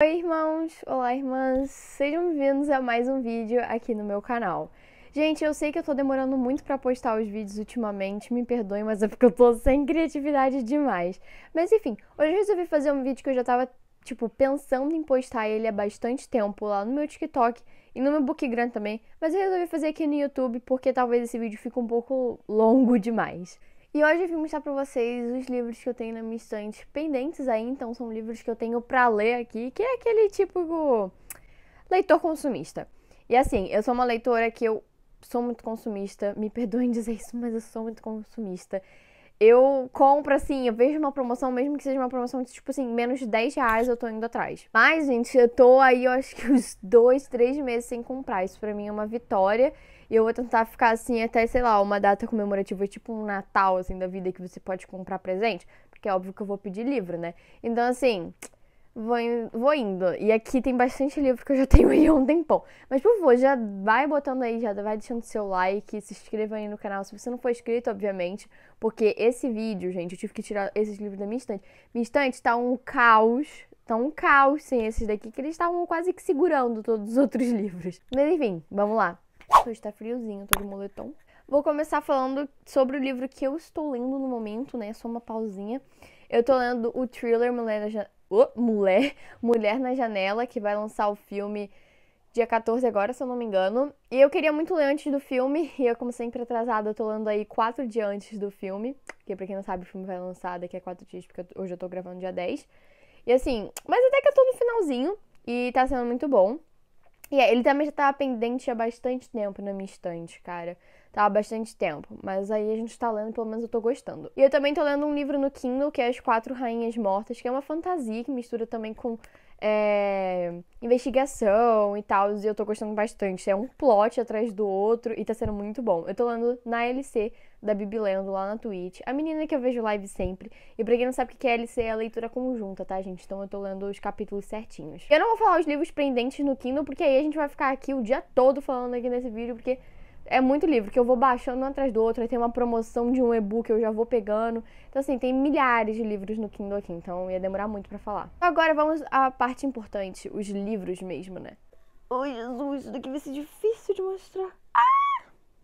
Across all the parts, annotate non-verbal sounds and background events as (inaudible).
Oi irmãos, olá irmãs, sejam bem-vindos a mais um vídeo aqui no meu canal. Gente, eu sei que eu tô demorando muito pra postar os vídeos ultimamente, me perdoem, mas é porque eu tô sem criatividade demais. Mas enfim, hoje eu resolvi fazer um vídeo que eu já tava, tipo, pensando em postar ele há bastante tempo lá no meu TikTok e no meu Book Grande também, mas eu resolvi fazer aqui no YouTube porque talvez esse vídeo fique um pouco longo demais. E hoje eu vim mostrar para vocês os livros que eu tenho na minha estante pendentes aí, então são livros que eu tenho para ler aqui, que é aquele tipo leitor consumista. E assim, eu sou uma leitora que eu sou muito consumista, me (laughs) perdoem dizer isso, mas eu sou muito consumista. Eu compro assim, eu vejo uma promoção, mesmo que seja uma promoção de tipo assim, menos de 10 reais eu tô indo atrás. Mas, gente, eu tô aí, eu acho que uns dois, três meses sem comprar. Isso pra mim é uma vitória. E eu vou tentar ficar assim até, sei lá, uma data comemorativa, tipo um Natal, assim, da vida que você pode comprar presente. Porque é óbvio que eu vou pedir livro, né? Então, assim, vou, in vou indo. E aqui tem bastante livro que eu já tenho (laughs) aí há um tempão. Mas, por favor, já vai botando aí, já vai deixando seu like, se inscreva aí no canal. Se você não for inscrito, obviamente, porque esse vídeo, gente, eu tive que tirar esses livros da minha estante. Minha estante tá um caos tá um caos sem esses daqui, que eles estavam quase que segurando todos os outros (laughs) livros. Mas enfim, vamos lá. Hoje tá friozinho, tô de moletom. Vou começar falando sobre o livro que eu estou lendo no momento, né? Só uma pausinha. Eu tô lendo o thriller Mulher na, oh, Mulher. (laughs) Mulher na Janela, que vai lançar o filme dia 14 agora, se eu não me engano. E eu queria muito ler antes do filme, (laughs) e eu, como sempre, atrasada, eu tô lendo aí quatro dias antes do filme. Porque, pra quem não sabe, o filme vai lançar daqui a quatro dias, porque hoje eu tô gravando dia 10. E assim, mas até que eu tô no finalzinho, e tá sendo muito bom. E é, ele também já tava pendente há bastante tempo na minha estante, cara. Tava há bastante tempo. Mas aí a gente tá lendo, pelo menos eu tô gostando. E eu também tô lendo um livro no Kindle, que é As Quatro Rainhas Mortas, que é uma fantasia que mistura também com é, investigação e tal, e eu tô gostando bastante. É um plot atrás do outro e tá sendo muito bom. Eu tô lendo na LC da Bibi Lendo lá na Twitch, a menina que eu vejo live sempre. E pra quem não sabe o que é LC, é a leitura conjunta, tá, gente? Então eu tô lendo os capítulos certinhos. Eu não vou falar os livros pendentes no Kindle, porque aí a gente vai ficar aqui o dia todo falando aqui nesse vídeo, porque é muito livro que eu vou baixando um atrás do outro. Aí tem uma promoção de um e-book, eu já vou pegando. Então, assim, tem milhares de livros no Kindle aqui, então ia demorar muito para falar. Então, agora vamos à parte importante, os livros mesmo, né? Ai, oh, Jesus, isso daqui vai ser difícil de mostrar.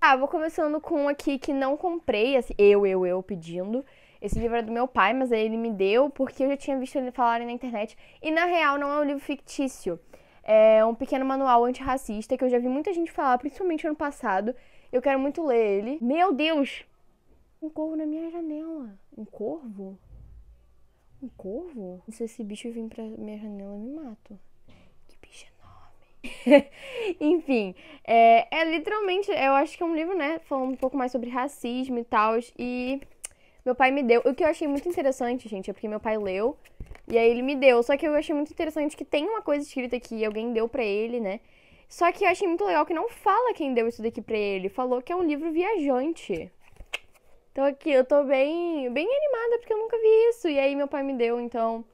Ah, vou começando com um aqui que não comprei, assim, eu, eu, eu pedindo. Esse livro é do meu pai, mas aí ele me deu porque eu já tinha visto ele falarem na internet. E na real não é um livro fictício. É um pequeno manual antirracista que eu já vi muita gente falar, principalmente ano passado. Eu quero muito ler ele. Meu Deus! Um corvo na minha janela. Um corvo? Um corvo? Se esse bicho vir pra minha janela, eu me mato. (laughs) Enfim, é, é, literalmente, eu acho que é um livro, né, falando um pouco mais sobre racismo e tal, e meu pai me deu. O que eu achei muito interessante, gente, é porque meu pai leu, e aí ele me deu. Só que eu achei muito interessante que tem uma coisa escrita que alguém deu para ele, né? Só que eu achei muito legal que não fala quem deu isso daqui pra ele, falou que é um livro viajante. Então aqui, eu tô bem, bem animada porque eu nunca vi isso, e aí meu pai me deu, então...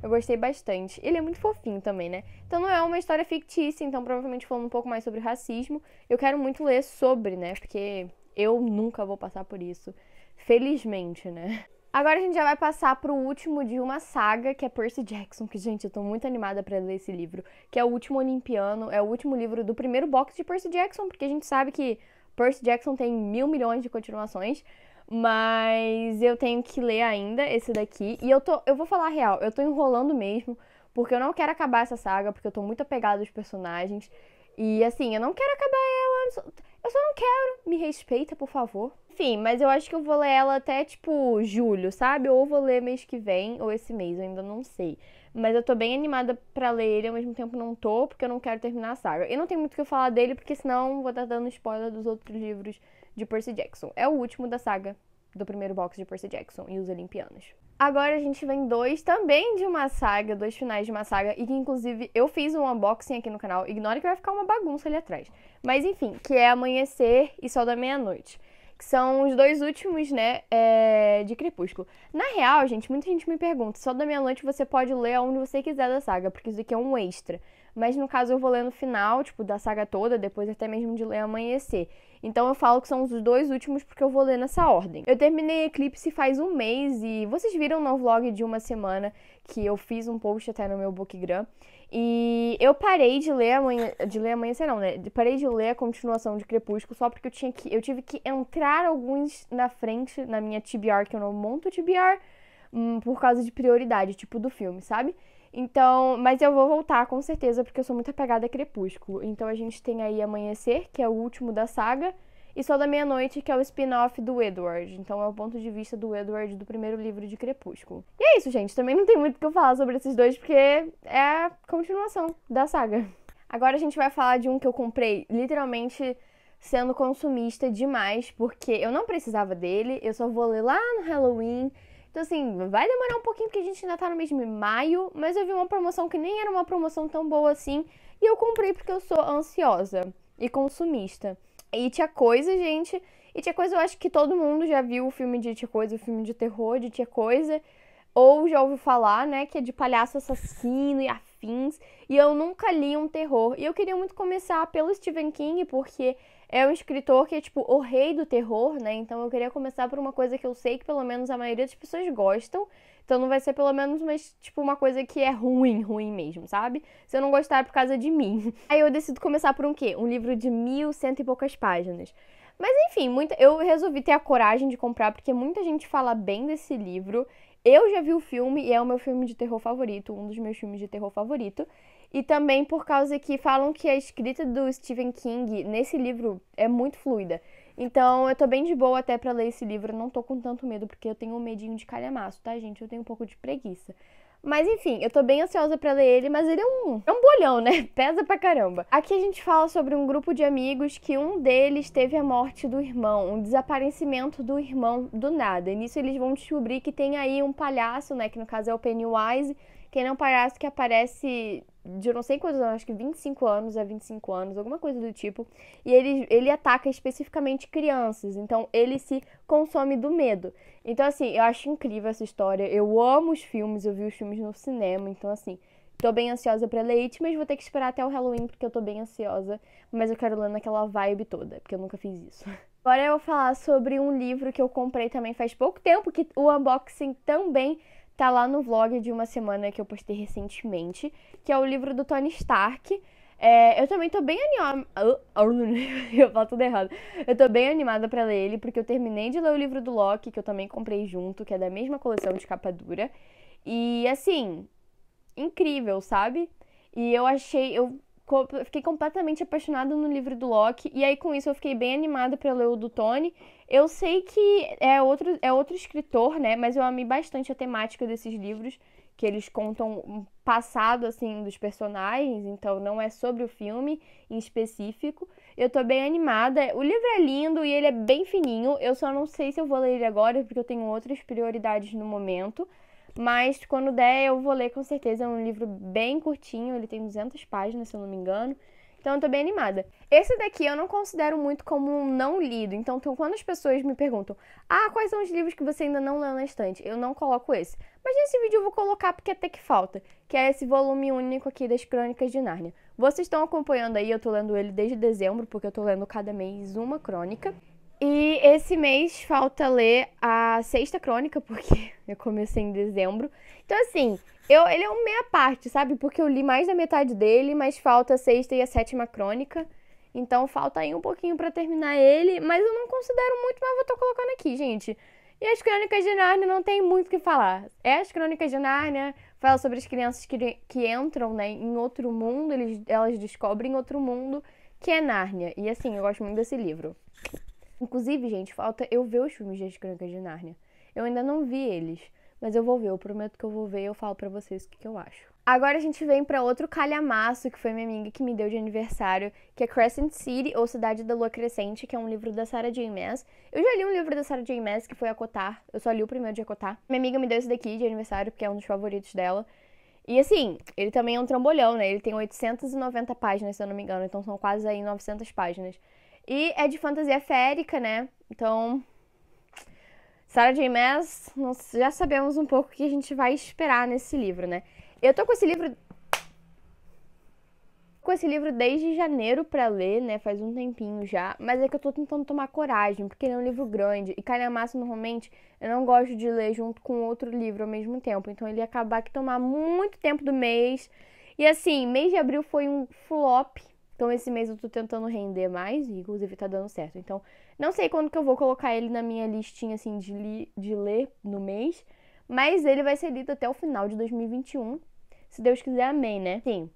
Eu gostei bastante. Ele é muito fofinho também, né? Então não é uma história fictícia, então provavelmente falando um pouco mais sobre racismo. Eu quero muito ler sobre, né? Porque eu nunca vou passar por isso. Felizmente, né? Agora a gente já vai passar pro último de uma saga, que é Percy Jackson, que, gente, eu tô muito animada para ler esse livro, que é o último Olimpiano, é o último livro do primeiro box de Percy Jackson, porque a gente sabe que Percy Jackson tem mil milhões de continuações, mas eu tenho que ler ainda esse daqui. E eu tô. Eu vou falar real, eu tô enrolando mesmo, porque eu não quero acabar essa saga, porque eu tô muito apegada aos personagens. E assim, eu não quero acabar ela. Eu só não quero. Me respeita, por favor. Enfim, mas eu acho que eu vou ler ela até tipo julho, sabe? Ou vou ler mês que vem, ou esse mês, eu ainda não sei. Mas eu tô bem animada pra ler ele, ao mesmo tempo não tô, porque eu não quero terminar a saga. E não tem muito o que eu falar dele, porque senão vou estar dando spoiler dos outros livros de Percy Jackson. É o último da saga do primeiro box de Percy Jackson e os Olimpianos. Agora a gente vem dois também de uma saga, dois finais de uma saga, e que inclusive eu fiz um unboxing aqui no canal. Ignore que vai ficar uma bagunça ali atrás. Mas enfim, que é Amanhecer e Sol da Meia-Noite. Que são os dois últimos, né, é, de Crepúsculo. Na real, gente, muita gente me pergunta, Sol da Meia-Noite você pode ler aonde você quiser da saga, porque isso aqui é um extra. Mas no caso eu vou ler no final, tipo, da saga toda, depois até mesmo de ler Amanhecer. Então eu falo que são os dois últimos porque eu vou ler nessa ordem. Eu terminei Eclipse faz um mês e vocês viram no vlog de uma semana que eu fiz um post até no meu bookgram. E eu parei de ler amanhã, de ler amanhecer não, né? Parei de ler a continuação de Crepúsculo só porque eu tinha que, eu tive que entrar alguns na frente na minha TBR que eu não monto TBR, hum, por causa de prioridade, tipo do filme, sabe? Então, mas eu vou voltar com certeza, porque eu sou muito apegada a Crepúsculo. Então a gente tem aí Amanhecer, que é o último da saga, e Sol da Meia-Noite, que é o spin-off do Edward. Então é o ponto de vista do Edward do primeiro livro de Crepúsculo. E é isso, gente. Também não tem muito o que eu falar sobre esses dois, porque é a continuação da saga. Agora a gente vai falar de um que eu comprei literalmente sendo consumista demais, porque eu não precisava dele, eu só vou ler lá no Halloween então, assim, vai demorar um pouquinho porque a gente ainda tá no mês de maio, mas eu vi uma promoção que nem era uma promoção tão boa assim e eu comprei porque eu sou ansiosa e consumista. E tinha coisa, gente. E tinha coisa, eu acho que todo mundo já viu o filme de Tia Coisa, o filme de terror de Tia Coisa, ou já ouviu falar, né, que é de palhaço assassino e afins. E eu nunca li um terror. E eu queria muito começar pelo Stephen King, porque é um escritor que é tipo o rei do terror, né? Então eu queria começar por uma coisa que eu sei que pelo menos a maioria das pessoas gostam. Então não vai ser pelo menos mas tipo uma coisa que é ruim, ruim mesmo, sabe? Se eu não gostar é por causa de mim. (laughs) Aí eu decido começar por um quê? Um livro de mil cento e poucas páginas. Mas enfim, muita, eu resolvi ter a coragem de comprar porque muita gente fala bem desse livro eu já vi o filme e é o meu filme de terror favorito, um dos meus filmes de terror favorito. E também por causa que falam que a escrita do Stephen King nesse livro é muito fluida. Então eu tô bem de boa até para ler esse livro, eu não tô com tanto medo, porque eu tenho um medinho de calhamaço, tá, gente? Eu tenho um pouco de preguiça. Mas enfim, eu tô bem ansiosa para ler ele, mas ele é um, é um bolhão, né? (laughs) Pesa pra caramba. Aqui a gente fala sobre um grupo de amigos que um deles teve a morte do irmão, um desaparecimento do irmão do nada. E nisso eles vão descobrir que tem aí um palhaço, né? Que no caso é o Pennywise, quem não parasse que aparece de não sei quantos anos, acho que 25 anos a 25 anos, alguma coisa do tipo. E ele, ele ataca especificamente crianças, então ele se consome do medo. Então, assim, eu acho incrível essa história. Eu amo os filmes, eu vi os filmes no cinema, então, assim, tô bem ansiosa pra ler It, mas vou ter que esperar até o Halloween porque eu tô bem ansiosa. Mas eu quero ler naquela vibe toda, porque eu nunca fiz isso. (laughs) Agora eu vou falar sobre um livro que eu comprei também faz pouco tempo, que o unboxing também tá lá no vlog de uma semana que eu postei recentemente, que é o livro do Tony Stark. É, eu também tô bem animada. (laughs) eu falo tudo errado. Eu tô bem animada para ler ele, porque eu terminei de ler o livro do Loki, que eu também comprei junto, que é da mesma coleção de capa dura. E assim, incrível, sabe? E eu achei. Eu fiquei completamente apaixonada no livro do Locke e aí com isso eu fiquei bem animada para ler o do Tony. Eu sei que é outro é outro escritor, né, mas eu amei bastante a temática desses livros, que eles contam um passado assim dos personagens, então não é sobre o filme em específico. Eu tô bem animada. O livro é lindo e ele é bem fininho. Eu só não sei se eu vou ler ele agora porque eu tenho outras prioridades no momento. Mas quando der, eu vou ler com certeza. É um livro bem curtinho, ele tem 200 páginas, se eu não me engano. Então eu tô bem animada. Esse daqui eu não considero muito como um não lido. Então, quando as pessoas me perguntam: "Ah, quais são os livros que você ainda não leu na estante?", eu não coloco esse. Mas nesse vídeo eu vou colocar porque é até que falta, que é esse volume único aqui das Crônicas de Nárnia. Vocês estão acompanhando aí, eu tô lendo ele desde dezembro, porque eu tô lendo cada mês uma crônica. E esse mês falta ler a sexta crônica, (laughs) porque eu comecei em dezembro. Então, assim, eu, ele é um meia parte, sabe? Porque eu li mais da metade dele, mas falta a sexta e a sétima crônica. Então falta aí um pouquinho para terminar ele, mas eu não considero muito, mas eu tô colocando aqui, gente. E as Crônicas de Nárnia não tem muito o que falar. É as Crônicas de Nárnia, fala sobre as crianças que, que entram né, em outro mundo, eles, elas descobrem outro mundo, que é Nárnia. E assim, eu gosto muito desse livro. Inclusive, gente, falta eu ver os filmes das Crônicas de Nárnia. Eu ainda não vi eles, mas eu vou ver, eu prometo que eu vou ver e eu falo para vocês o que, que eu acho. Agora a gente vem para outro calhamaço que foi minha amiga que me deu de aniversário, que é Crescent City, ou Cidade da Lua Crescente, que é um livro da Sarah J. Maas. Eu já li um livro da Sarah J. Maas que foi Acotar, eu só li o primeiro de Acotar. Minha amiga me deu esse daqui de aniversário, porque é um dos favoritos dela. E assim, ele também é um trambolhão, né? Ele tem 890 páginas, se eu não me engano, então são quase aí 900 páginas. E é de fantasia férica, né? Então, Sarah J. Maas, nós já sabemos um pouco o que a gente vai esperar nesse livro, né? Eu tô com esse livro com esse livro desde janeiro para ler, né? Faz um tempinho já, mas é que eu tô tentando tomar coragem, porque ele é um livro grande e calhamaço normalmente eu não gosto de ler junto com outro livro ao mesmo tempo, então ele ia acabar que tomar muito tempo do mês. E assim, mês de abril foi um flop então esse mês eu tô tentando render mais e inclusive tá dando certo. Então não sei quando que eu vou colocar ele na minha listinha assim de, li de ler no mês, mas ele vai ser lido até o final de 2021. Se Deus quiser, amém, né? Sim.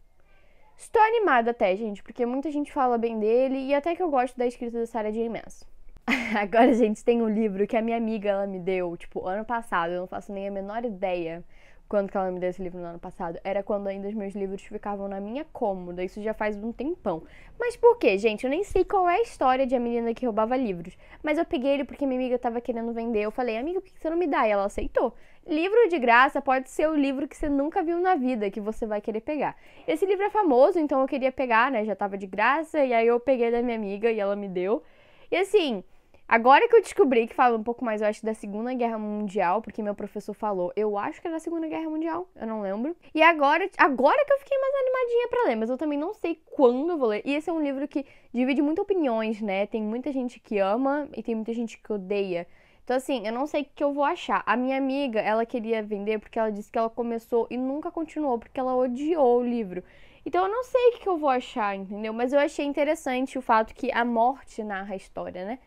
Estou animada até, gente, porque muita gente fala bem dele e até que eu gosto da escrita da Sarah J. Maas. (laughs) Agora, gente, tem um livro que a minha amiga ela me deu, tipo, ano passado, eu não faço nem a menor ideia quando que ela me deu esse livro no ano passado, era quando ainda os meus livros ficavam na minha cômoda. Isso já faz um tempão. Mas por quê, gente? Eu nem sei qual é a história de a menina que roubava livros. Mas eu peguei ele porque minha amiga tava querendo vender. Eu falei, amiga, por que você não me dá? E ela aceitou. Livro de graça pode ser o livro que você nunca viu na vida, que você vai querer pegar. Esse livro é famoso, então eu queria pegar, né? Já tava de graça. E aí eu peguei da minha amiga e ela me deu. E assim, Agora que eu descobri que fala um pouco mais, eu acho, da Segunda Guerra Mundial, porque meu professor falou, eu acho que é da Segunda Guerra Mundial, eu não lembro. E agora, agora que eu fiquei mais animadinha para ler, mas eu também não sei quando eu vou ler. E esse é um livro que divide muito opiniões, né? Tem muita gente que ama e tem muita gente que odeia. Então, assim, eu não sei o que eu vou achar. A minha amiga, ela queria vender porque ela disse que ela começou e nunca continuou, porque ela odiou o livro. Então, eu não sei o que eu vou achar, entendeu? Mas eu achei interessante o fato que a morte narra a história, né?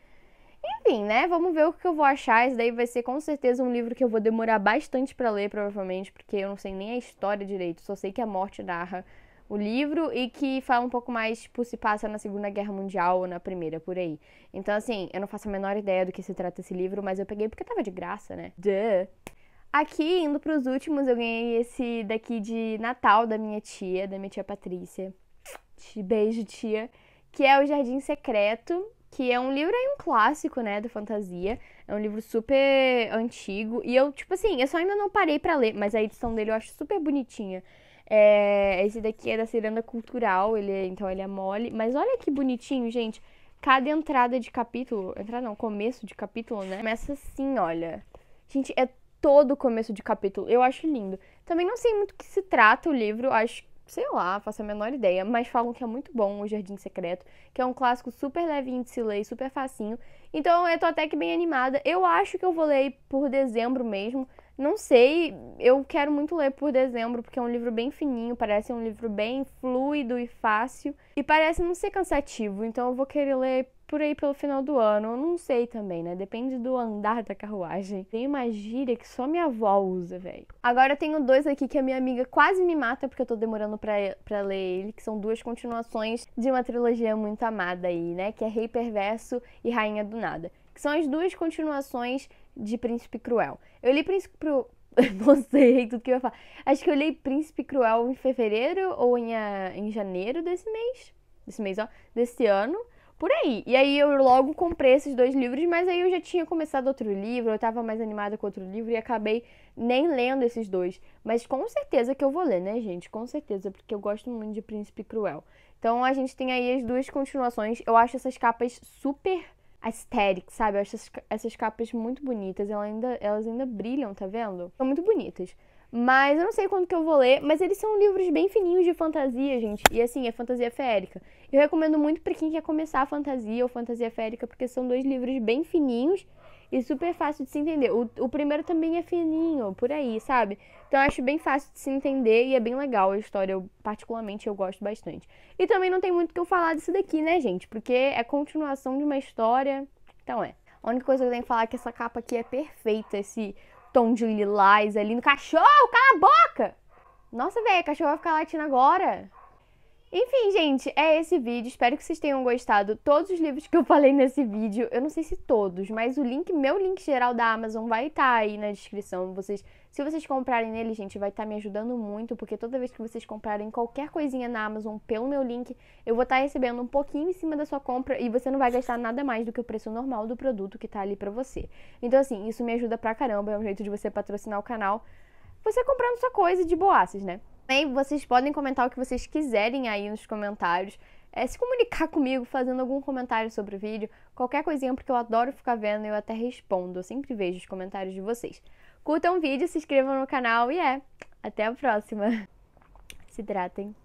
Enfim, né? Vamos ver o que eu vou achar. Isso daí vai ser com certeza um livro que eu vou demorar bastante para ler, provavelmente, porque eu não sei nem a história direito, só sei que a morte narra o livro e que fala um pouco mais, tipo, se passa na Segunda Guerra Mundial ou na Primeira, por aí. Então, assim, eu não faço a menor ideia do que se trata esse livro, mas eu peguei porque tava de graça, né? Duh! Aqui, indo para os últimos, eu ganhei esse daqui de Natal da minha tia, da minha tia Patrícia. Te beijo, tia. Que é o Jardim Secreto que é um livro aí, é um clássico, né, do fantasia. É um livro super antigo. E eu, tipo assim, eu só ainda não parei para ler, mas a edição dele eu acho super bonitinha. É, esse daqui é da Ciranda Cultural, ele, é, então ele é mole. Mas olha que bonitinho, gente. Cada entrada de capítulo, entrada não, começo de capítulo, né? Começa assim, olha. Gente, é todo começo de capítulo. Eu acho lindo. Também não sei muito o que se trata o livro, acho sei lá, faço a menor ideia, mas falam que é muito bom o Jardim Secreto, que é um clássico super levinho de se ler, super facinho. Então eu tô até que bem animada. Eu acho que eu vou ler por dezembro mesmo. Não sei, eu quero muito ler por dezembro, porque é um livro bem fininho, parece um livro bem fluido e fácil, e parece não ser cansativo, então eu vou querer ler por aí pelo final do ano. Eu não sei também, né? Depende do andar da carruagem. Tem uma gíria que só minha avó usa, velho. Agora eu tenho dois aqui que a minha amiga quase me mata porque eu tô demorando pra, pra ler ele, que são duas continuações de uma trilogia muito amada aí, né? Que é Rei Perverso e Rainha do Nada. Que são as duas continuações de Príncipe Cruel. Eu li Príncipe Cruel. (laughs) Não sei tudo que eu ia falar. Acho que eu li Príncipe Cruel em fevereiro ou em, ah, em janeiro desse mês. Desse mês, ó. Desse ano por aí. E aí eu logo comprei esses dois livros, mas aí eu já tinha começado outro livro, eu tava mais animada com outro livro e acabei nem lendo esses dois. Mas com certeza que eu vou ler, né, gente? Com certeza, porque eu gosto muito de Príncipe Cruel. Então a gente tem aí as duas continuações. Eu acho essas capas super aesthetic, sabe? Eu acho essas, essas capas muito bonitas. Elas ainda, elas ainda brilham, tá vendo? São muito bonitas. Mas eu não sei quando que eu vou ler, mas eles são livros bem fininhos de fantasia, gente. E assim, é fantasia férica. Eu recomendo muito para quem quer começar a fantasia ou fantasia férica, porque são dois livros bem fininhos e super fácil de se entender. O, o primeiro também é fininho, por aí, sabe? Então eu acho bem fácil de se entender e é bem legal a história. Eu, particularmente, eu gosto bastante. E também não tem muito o que eu falar disso daqui, né, gente? Porque é continuação de uma história. Então é. A única coisa que eu tenho que falar é que essa capa aqui é perfeita, esse tom de lilás ali no cachorro, cala a boca! Nossa, velho, o cachorro vai ficar latindo agora. Enfim, gente, é esse vídeo. Espero que vocês tenham gostado. Todos os livros que eu (laughs) falei nesse vídeo, eu não sei se todos, mas o link, meu link geral da Amazon vai estar tá aí na descrição. Vocês, se vocês comprarem nele, gente, vai estar tá me ajudando muito, porque toda vez que vocês comprarem qualquer coisinha na Amazon pelo meu link, eu vou estar tá recebendo um pouquinho em cima da sua compra e você não vai gastar nada mais do que o preço normal do produto que tá ali para você. Então, assim, isso me ajuda pra caramba, é um jeito de você patrocinar o canal. Você comprando sua coisa de boaças, né? Também né? vocês podem comentar o que vocês quiserem aí nos comentários. É, se comunicar (laughs) comigo fazendo algum comentário sobre o vídeo, qualquer coisinha, porque eu adoro ficar vendo e eu até respondo. Eu sempre vejo os comentários de vocês. Curtam o vídeo, se inscrevam no canal e é, até a próxima. (laughs) Se hidratem.